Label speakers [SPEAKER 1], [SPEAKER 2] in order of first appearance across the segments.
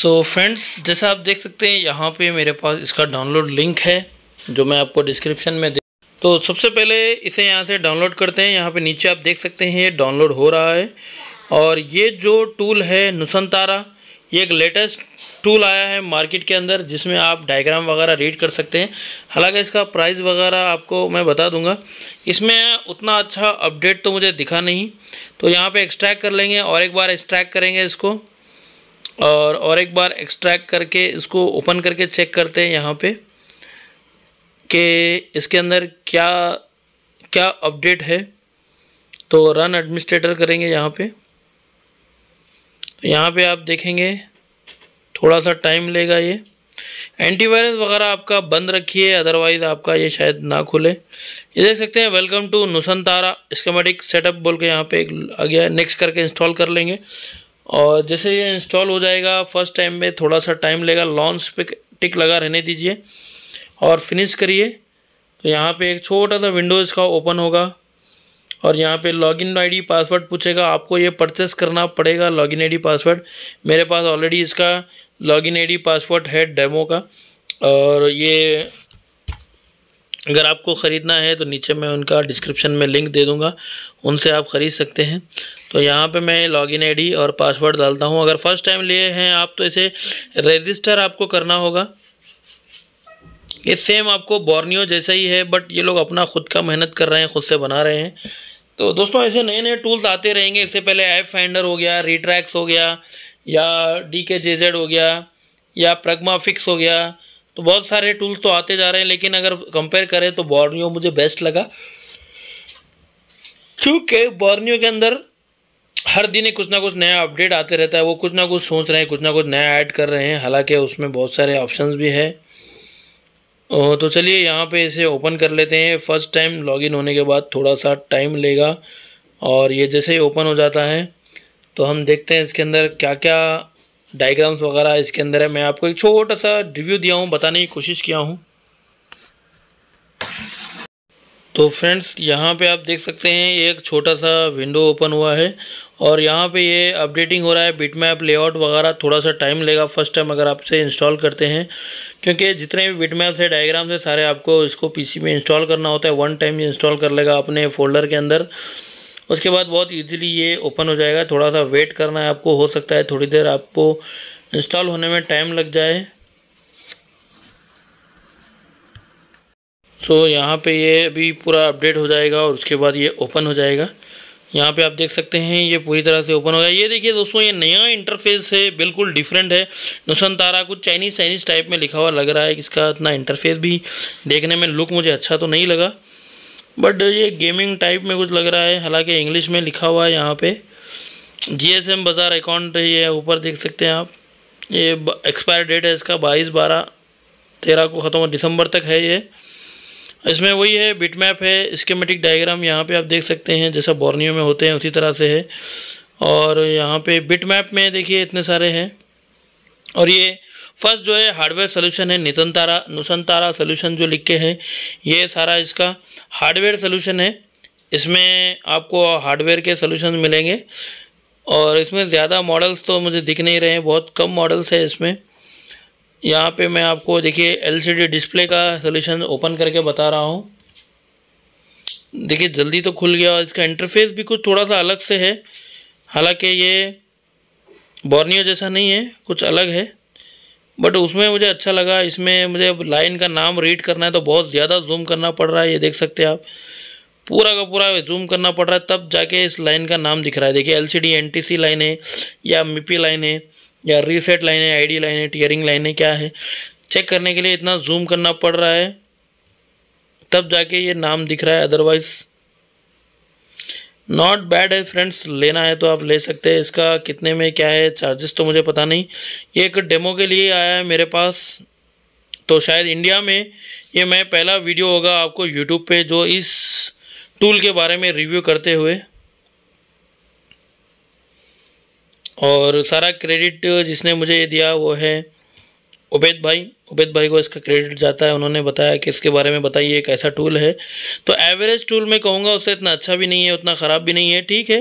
[SPEAKER 1] सो so friends जैसा आप देख सकते हैं यहाँ पे मेरे पास इसका डाउनलोड लिंक है जो मैं आपको डिस्क्रिप्शन में दे तो सबसे पहले इसे यहाँ से डाउनलोड करते हैं यहाँ पे नीचे आप देख सकते हैं ये डाउनलोड हो रहा है और ये जो टूल है नुसंतारा ये एक लेटेस्ट टूल आया है मार्केट के अंदर जिसमें आप डायग्राम वगैरह रीड कर सकते हैं हालांकि इसका प्राइस वगैरह आपको मैं बता दूंगा इसमें उतना अच्छा अपडेट तो मुझे दिखा नहीं तो यहाँ पे एक्सट्रैक्ट कर लेंगे और एक बार एक्सट्रैक्ट करेंगे इसको और और एक बार एक्सट्रैक्ट करके इसको ओपन करके चेक करते हैं यहाँ पे कि इसके अंदर क्या क्या अपडेट है तो रन एडमिनिस्ट्रेटर करेंगे यहाँ पे यहाँ पे आप देखेंगे थोड़ा सा टाइम लेगा ये एंटीवायरस वगैरह आपका बंद रखिए अदरवाइज़ आपका ये शायद ना खुले ये देख सकते हैं वेलकम टू नुसन तारा स्केमेटिक सेटअप बोल के यहाँ पे एक आ गया नेक्स्ट करके इंस्टॉल कर लेंगे और जैसे ये इंस्टॉल हो जाएगा फर्स्ट टाइम में थोड़ा सा टाइम लेगा लॉन्च पे टिक लगा रहने दीजिए और फिनिश करिए तो यहाँ पे एक छोटा सा विंडो इसका ओपन होगा और यहाँ पे लॉगिन आईडी पासवर्ड पूछेगा आपको ये परचेस करना पड़ेगा लॉगिन आईडी पासवर्ड मेरे पास ऑलरेडी इसका लॉगिन आईडी पासवर्ड है डेमो का और ये अगर आपको ख़रीदना है तो नीचे मैं उनका डिस्क्रिप्शन में लिंक दे दूंगा उनसे आप ख़रीद सकते हैं तो यहाँ पे मैं लॉगिन आईडी और पासवर्ड डालता हूँ अगर फर्स्ट टाइम लिए हैं आप तो इसे रजिस्टर आपको करना होगा ये सेम आपको बॉर्नियो जैसा ही है बट ये लोग अपना खुद का मेहनत कर रहे हैं ख़ुद से बना रहे हैं तो दोस्तों ऐसे नए नए टूल्स आते रहेंगे इससे पहले ऐप फाइंडर हो गया रिट्रैक्स हो गया या डी के जे जेड हो गया या प्रगमा फिक्स हो गया तो बहुत सारे टूल्स तो आते जा रहे हैं लेकिन अगर कंपेयर करें तो बॉर्नियो मुझे बेस्ट लगा क्योंकि बॉर्नियो के अंदर हर दिन कुछ ना कुछ नया अपडेट आते रहता है वो कुछ ना कुछ सोच रहे हैं कुछ ना कुछ नया ऐड कर रहे हैं हालांकि उसमें बहुत सारे ऑप्शंस भी हैं तो चलिए यहाँ पे इसे ओपन कर लेते हैं फ़र्स्ट टाइम लॉगिन होने के बाद थोड़ा सा टाइम लेगा और ये जैसे ही ओपन हो जाता है तो हम देखते हैं इसके अंदर क्या क्या डायग्राम्स वगैरह इसके अंदर है मैं आपको एक छोटा सा रिव्यू दिया हूँ बताने की कोशिश किया हूँ तो फ्रेंड्स यहाँ पे आप देख सकते हैं एक छोटा सा विंडो ओपन हुआ है और यहाँ पे ये अपडेटिंग हो रहा है बिट मैप लेआउट वगैरह थोड़ा सा टाइम लेगा फर्स्ट टाइम अगर आपसे इंस्टॉल करते हैं क्योंकि जितने भी बिट मैप्स है डायग्राम्स है सारे आपको इसको पीसी में इंस्टॉल करना होता है वन टाइम इंस्टॉल कर लेगा अपने फोल्डर के अंदर उसके बाद बहुत ईजिली ये ओपन हो जाएगा थोड़ा सा वेट करना है आपको हो सकता है थोड़ी देर आपको इंस्टॉल होने में टाइम लग जाए सो so, यहाँ पे ये अभी पूरा अपडेट हो जाएगा और उसके बाद ये ओपन हो जाएगा यहाँ पे आप देख सकते हैं ये पूरी तरह से ओपन हो गया ये देखिए दोस्तों ये नया इंटरफेस है बिल्कुल डिफरेंट है नुसन तारा कुछ चाइनीज़ चाइनीज़ टाइप में लिखा हुआ लग रहा है इसका इतना इंटरफेस भी देखने में लुक मुझे अच्छा तो नहीं लगा बट ये गेमिंग टाइप में कुछ लग रहा है हालांकि इंग्लिश में लिखा हुआ है यहाँ पे जीएसएम बाज़ार अकाउंट ये ऊपर देख सकते हैं आप ये एक्सपायर डेट है इसका बाईस बारह तेरह को ख़त्म दिसंबर तक है ये इसमें वही है बिट मैप है स्केमेटिक डायग्राम यहाँ पे आप देख सकते हैं जैसा बॉर्नियो में होते हैं उसी तरह से है और यहाँ पे बिट मैप में देखिए इतने सारे हैं और ये फर्स्ट जो है हार्डवेयर सोल्यूशन है नितन तारा नुसन तारा सोल्यूशन जो लिख के है ये सारा इसका हार्डवेयर सोल्यूशन है इसमें आपको हार्डवेयर के सोल्यूशन मिलेंगे और इसमें ज़्यादा मॉडल्स तो मुझे दिख नहीं रहे हैं बहुत कम मॉडल्स है इसमें यहाँ पे मैं आपको देखिए एलसीडी डिस्प्ले का सोल्यूशन ओपन करके बता रहा हूँ देखिए जल्दी तो खुल गया और इसका इंटरफेस भी कुछ थोड़ा सा अलग से है हालांकि ये बॉर्नियो जैसा नहीं है कुछ अलग है बट उसमें मुझे अच्छा लगा इसमें मुझे लाइन का नाम रीड करना है तो बहुत ज़्यादा जूम करना पड़ रहा है ये देख सकते हैं आप पूरा का पूरा जूम करना पड़ रहा है तब जाके इस लाइन का नाम दिख रहा है देखिए एलसीडी एनटीसी लाइन है या मिपी लाइन है या रीसेट लाइन है आईडी लाइन है टीयरिंग लाइन है क्या है चेक करने के लिए इतना जूम करना पड़ रहा है तब जाके ये नाम दिख रहा है अदरवाइज़ नॉट बैड है फ्रेंड्स लेना है तो आप ले सकते हैं इसका कितने में क्या है चार्जेस तो मुझे पता नहीं ये एक डेमो के लिए आया है मेरे पास तो शायद इंडिया में ये मैं पहला वीडियो होगा आपको यूट्यूब पे जो इस टूल के बारे में रिव्यू करते हुए और सारा क्रेडिट जिसने मुझे दिया वो है उबैद भाई उपेद भाई को इसका क्रेडिट जाता है उन्होंने बताया कि इसके बारे में बताइए एक ऐसा टूल है तो एवरेज टूल मैं कहूँगा उससे इतना अच्छा भी नहीं है उतना ख़राब भी नहीं है ठीक है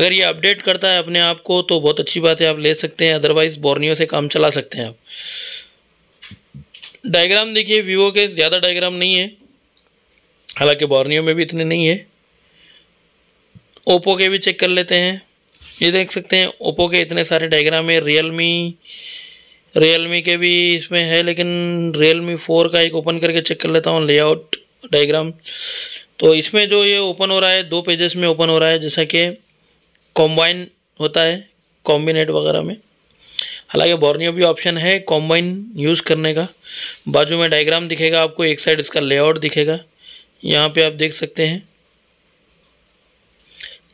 [SPEAKER 1] अगर ये अपडेट करता है अपने आप को तो बहुत अच्छी बात है आप ले सकते हैं अदरवाइज़ बोर्नियो से काम चला सकते हैं आप डायग्राम देखिए वीवो के ज़्यादा डायग्राम नहीं है हालांकि बॉर्नियो में भी इतने नहीं है ओप्पो के भी चेक कर लेते हैं ये देख सकते हैं ओप्पो के इतने सारे डायग्राम है रियल मी रियलमी के भी इसमें है लेकिन रियलमी फोर का एक ओपन करके चेक कर लेता हूँ लेआउट डायग्राम तो इसमें जो ये ओपन हो रहा है दो पेजेस में ओपन हो रहा है जैसा कि कॉम्बाइन होता है कॉम्बिनेट वगैरह में हालांकि बॉर्नियो भी ऑप्शन है कॉम्बाइन यूज़ करने का बाजू में डायग्राम दिखेगा आपको एक साइड इसका लेआउट दिखेगा यहाँ पे आप देख सकते हैं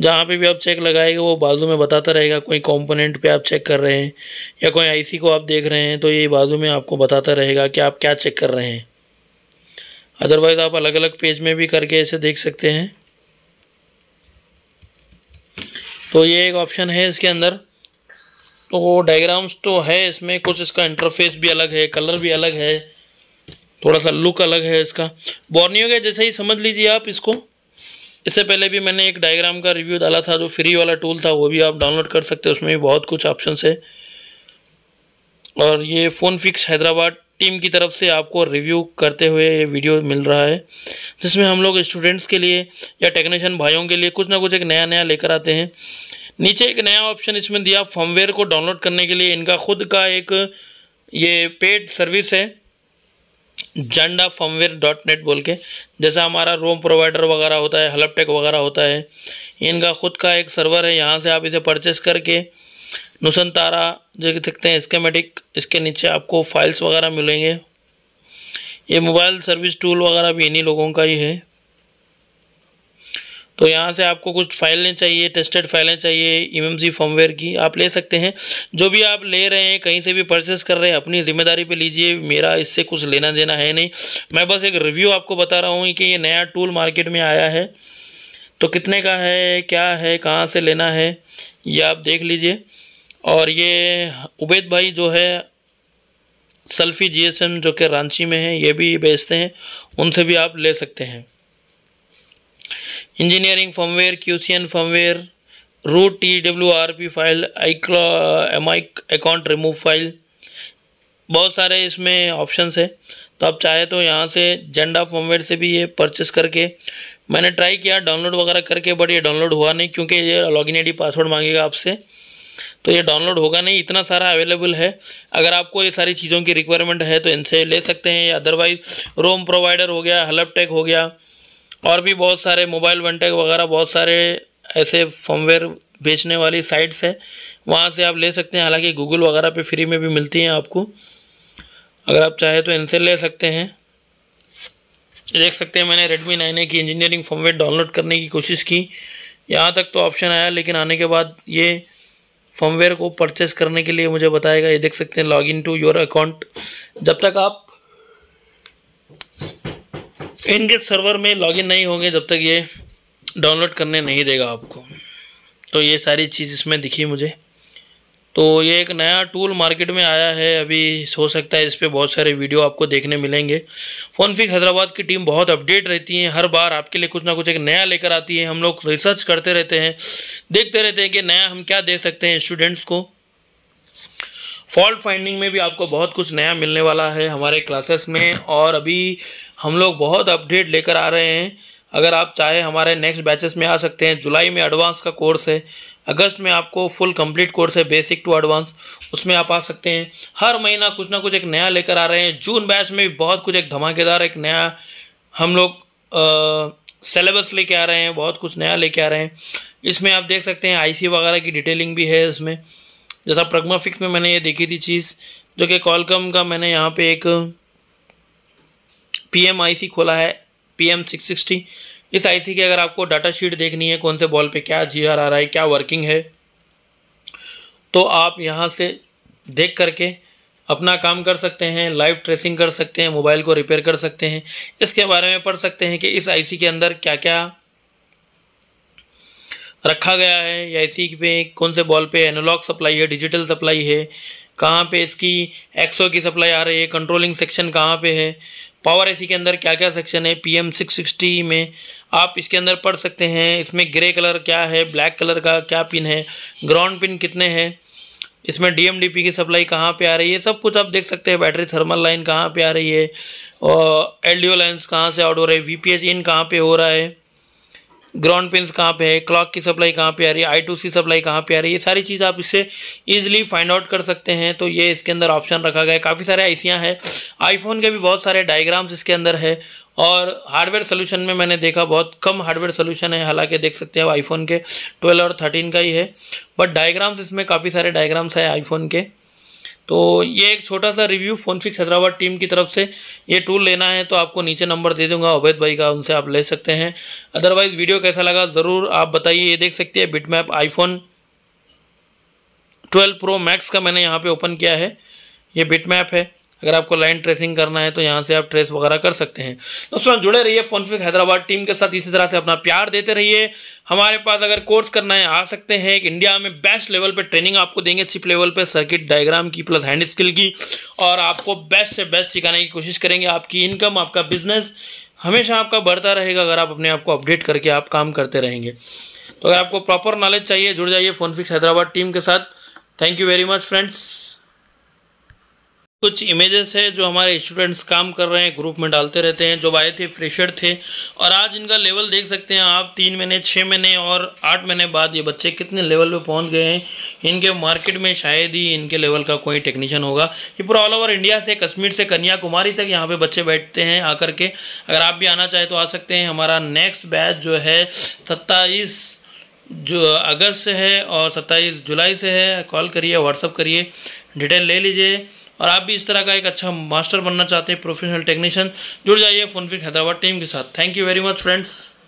[SPEAKER 1] जहाँ पे भी आप चेक लगाएंगे वो बाजू में बताता रहेगा कोई कंपोनेंट पे आप चेक कर रहे हैं या कोई आईसी को आप देख रहे हैं तो ये बाजू में आपको बताता रहेगा कि आप क्या चेक कर रहे हैं अदरवाइज़ आप अलग अलग पेज में भी करके ऐसे देख सकते हैं तो ये एक ऑप्शन है इसके अंदर तो डायग्राम्स तो है इसमें कुछ इसका इंटरफेस भी अलग है कलर भी अलग है थोड़ा सा लुक अलग है इसका बॉर्नियो के जैसे ही समझ लीजिए आप इसको इससे पहले भी मैंने एक डायग्राम का रिव्यू डाला था जो फ्री वाला टूल था वो भी आप डाउनलोड कर सकते हैं उसमें भी बहुत कुछ ऑप्शन है और ये फ़ोन फिक्स हैदराबाद टीम की तरफ से आपको रिव्यू करते हुए ये वीडियो मिल रहा है जिसमें हम लोग स्टूडेंट्स के लिए या टेक्नीशियन भाइयों के लिए कुछ ना कुछ एक नया नया लेकर आते हैं नीचे एक नया ऑप्शन इसमें दिया फर्मवेयर को डाउनलोड करने के लिए इनका खुद का एक ये पेड सर्विस है जंडा फॉमवेयर डॉट नेट बोल के जैसा हमारा रोम प्रोवाइडर वगैरह होता है हलपटेक वगैरह होता है इनका खुद का एक सर्वर है यहाँ से आप इसे परचेस करके तारा जो कि देखते हैं स्केमेटिक इसके नीचे आपको फाइल्स वगैरह मिलेंगे ये मोबाइल सर्विस टूल वगैरह भी इन्हीं लोगों का ही है तो यहाँ से आपको कुछ फाइलें चाहिए टेस्टेड फाइलें चाहिए ई फॉर्मवेयर की आप ले सकते हैं जो भी आप ले रहे हैं कहीं से भी परचेस कर रहे हैं अपनी ज़िम्मेदारी पे लीजिए मेरा इससे कुछ लेना देना है नहीं मैं बस एक रिव्यू आपको बता रहा हूँ कि ये नया टूल मार्केट में आया है तो कितने का है क्या है कहाँ से लेना है ये आप देख लीजिए और ये उबैद भाई जो है सल्फ़ी जी जो कि रांची में है ये भी बेचते हैं उनसे भी आप ले सकते हैं इंजीनियरिंग फर्मवेयर क्यूसियन firmware R P file I account remove file बहुत सारे इसमें ऑप्शंस है तो आप चाहे तो यहाँ से जेंडा फॉर्मेट से भी ये परचेस करके मैंने ट्राई किया डाउनलोड वगैरह करके बट ये डाउनलोड हुआ नहीं क्योंकि ये लॉगिन आईडी पासवर्ड मांगेगा आपसे तो ये डाउनलोड होगा नहीं इतना सारा अवेलेबल है अगर आपको ये सारी चीज़ों की रिक्वायरमेंट है तो इनसे ले सकते हैं अदरवाइज़ रोम प्रोवाइडर हो गया हलब टेक हो गया और भी बहुत सारे मोबाइल वन टैग वगैरह बहुत सारे ऐसे फॉर्मवेयर बेचने वाली साइट्स है वहाँ से आप ले सकते हैं हालांकि गूगल वगैरह पे फ्री में भी मिलती हैं आपको अगर आप चाहें तो इनसे ले सकते हैं देख सकते हैं मैंने रेडमी नाइन ए की इंजीनियरिंग फॉर्मवेयर डाउनलोड करने की कोशिश की यहाँ तक तो ऑप्शन आया लेकिन आने के बाद ये फॉर्मवेयर को परचेस करने के लिए मुझे बताएगा ये देख सकते हैं log in to your account जब तक आप इनके सर्वर में लॉगिन नहीं होंगे जब तक ये डाउनलोड करने नहीं देगा आपको तो ये सारी चीज़ इसमें दिखी मुझे तो ये एक नया टूल मार्केट में आया है अभी हो सकता है इस पर बहुत सारे वीडियो आपको देखने मिलेंगे फ़ोनफिक हैदराबाद की टीम बहुत अपडेट रहती है हर बार आपके लिए कुछ ना कुछ एक नया लेकर आती है हम लोग रिसर्च करते रहते हैं देखते रहते हैं कि नया हम क्या दे सकते हैं स्टूडेंट्स को फॉल्ट फाइंडिंग में भी आपको बहुत कुछ नया मिलने वाला है हमारे क्लासेस में और अभी हम लोग बहुत अपडेट लेकर आ रहे हैं अगर आप चाहे हमारे नेक्स्ट बैचेस में आ सकते हैं जुलाई में एडवांस का कोर्स है अगस्त में आपको फुल कंप्लीट कोर्स है बेसिक टू एडवांस उसमें आप आ सकते हैं हर महीना कुछ ना कुछ एक नया लेकर आ रहे हैं जून बैच में भी बहुत कुछ एक धमाकेदार एक नया हम लोग सेलेबस लेके आ रहे हैं बहुत कुछ नया लेके आ रहे हैं इसमें आप देख सकते हैं आई वगैरह की डिटेलिंग भी है इसमें जैसा प्रगमा फिक्स में मैंने ये देखी थी चीज़ जो कि कॉलकम का मैंने यहाँ पर एक पी एम आई सी खोला है पी एम सिक्स सिक्सटी इस आई सी की अगर आपको डाटा शीट देखनी है कौन से बॉल पे क्या जी आर आ रहा है क्या वर्किंग है तो आप यहाँ से देख करके अपना काम कर सकते हैं लाइव ट्रेसिंग कर सकते हैं मोबाइल को रिपेयर कर सकते हैं इसके बारे में पढ़ सकते हैं कि इस आईसी के अंदर क्या क्या रखा गया है या इसी पे कौन से बॉल पे एनालॉग सप्लाई है डिजिटल सप्लाई है कहाँ पे इसकी एक्सो की सप्लाई आ रही है कंट्रोलिंग सेक्शन कहाँ पे है पावर एसी के अंदर क्या क्या सेक्शन है पी एम सिक्स सिक्सटी में आप इसके अंदर पढ़ सकते हैं इसमें ग्रे कलर क्या है ब्लैक कलर का क्या पिन है ग्राउंड पिन कितने हैं इसमें डीएमडीपी की सप्लाई कहाँ पे आ रही है सब कुछ आप देख सकते हैं बैटरी थर्मल लाइन कहाँ पे आ रही है और एलडीओ लाइन्स कहाँ से आउट हो रहे हैं वीपीएच इन कहाँ पे हो रहा है ग्राउंड पिन कहाँ पे है क्लॉक की सप्लाई कहाँ पे आ रही है आई टू सी सप्लाई कहाँ पे आ रही है ये सारी चीज़ आप इससे ईजिली फाइंड आउट कर सकते हैं तो ये इसके अंदर ऑप्शन रखा गया है काफ़ी सारे आईसियाँ हैं आईफोन के भी बहुत सारे डायग्राम्स इसके अंदर है और हार्डवेयर सोल्यूशन में मैंने देखा बहुत कम हार्डवेयर सोल्यूशन है हालांकि देख सकते हैं आईफोन के ट्वेल्व और थर्टीन का ही है बट डायग्राम्स इसमें काफ़ी सारे डायग्राम्स हैं आईफोन के तो ये एक छोटा सा review phone fix Hyderabad team की तरफ से ये टूल लेना है तो आपको नीचे नंबर दे दूंगा अवैध भाई का उनसे आप ले सकते हैं अदरवाइज़ वीडियो कैसा लगा ज़रूर आप बताइए ये देख सकते हैं बिटमैप आईफोन 12 प्रो मैक्स का मैंने यहाँ पे ओपन किया है ये बिटमैप है अगर आपको लाइन ट्रेसिंग करना है तो यहाँ से आप ट्रेस वगैरह कर सकते हैं दोस्तों जुड़े रहिए फोनफिक हैदराबाद टीम के साथ इसी तरह से अपना प्यार देते रहिए हमारे पास अगर कोर्स करना है आ सकते हैं इंडिया में बेस्ट लेवल पे ट्रेनिंग आपको देंगे चिप लेवल पे सर्किट डायग्राम की प्लस हैंड स्किल की और आपको बेस्ट से बेस्ट सिखाने की कोशिश करेंगे आपकी इनकम आपका बिजनेस हमेशा आपका बढ़ता रहेगा अगर आप अपने आप को अपडेट करके आप काम करते रहेंगे तो अगर आपको प्रॉपर नॉलेज चाहिए जुड़ जाइए फोनफिक्स हैदराबाद टीम के साथ thank you very much friends कुछ इमेजेस है जो हमारे स्टूडेंट्स काम कर रहे हैं ग्रुप में डालते रहते हैं जो आए थे फ्रेशर थे और आज इनका लेवल देख सकते हैं आप तीन महीने छः महीने और आठ महीने बाद ये बच्चे कितने लेवल पे पहुंच गए हैं इनके मार्केट में शायद ही इनके लेवल का कोई टेक्नीशियन होगा ये पूरा ऑल ओवर इंडिया से कश्मीर से कन्याकुमारी तक यहाँ पर बच्चे बैठते हैं आकर के अगर आप भी आना चाहें तो आ सकते हैं हमारा नेक्स्ट बैच जो है सत्ताईस जो अगस्त से है और सत्ताईस जुलाई से है कॉल करिए व्हाट्सअप करिए डिटेल ले लीजिए और आप भी इस तरह का एक अच्छा मास्टर बनना चाहते हैं प्रोफेशनल टेक्नीशियन जुड़ जाइए फोनफिक हैदराबाद टीम के साथ thank you very much friends